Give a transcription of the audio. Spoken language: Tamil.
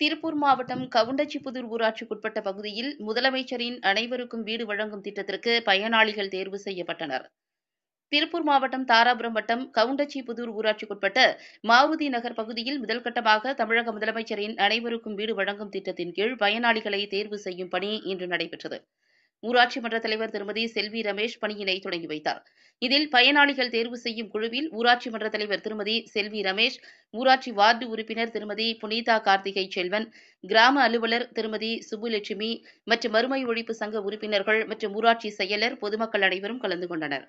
திருப்பூர் மாவட்டம் கவுண்டச்சிபுதூர் ஊராட்சிக்குட்பட்ட பகுதியில் முதலமைச்சரின் அனைவருக்கும் வீடு வழங்கும் திட்டத்திற்கு பயனாளிகள் தேர்வு செய்யப்பட்டனர் திருப்பூர் மாவட்டம் தாராபுரம் வட்டம் கவுண்டச்சிபுதூர் ஊராட்சிக்குட்பட்ட மாருதி நகர் பகுதியில் முதல்கட்டமாக தமிழக முதலமைச்சரின் அனைவருக்கும் வீடு வழங்கும் திட்டத்தின் கீழ் பயனாளிகளை தேர்வு செய்யும் பணி இன்று நடைபெற்றது ஊராட்சி மன்ற தலைவர் திருமதி செல்வி ரமேஷ் பணியினை தொடங்கி வைத்தார் இதில் பயனாளிகள் தேர்வு செய்யும் குழுவில் ஊராட்சி மன்ற தலைவர் திருமதி செல்வி ரமேஷ் ஊராட்சி வார்டு உறுப்பினர் திருமதி புனிதா கார்த்திகை செல்வன் கிராம அலுவலர் திருமதி சுப்புலட்சுமி மற்றும் மறுமை ஒழிப்பு சங்க உறுப்பினர்கள் மற்றும் ஊராட்சி செயலர் பொதுமக்கள் அனைவரும் கலந்து கொண்டனர்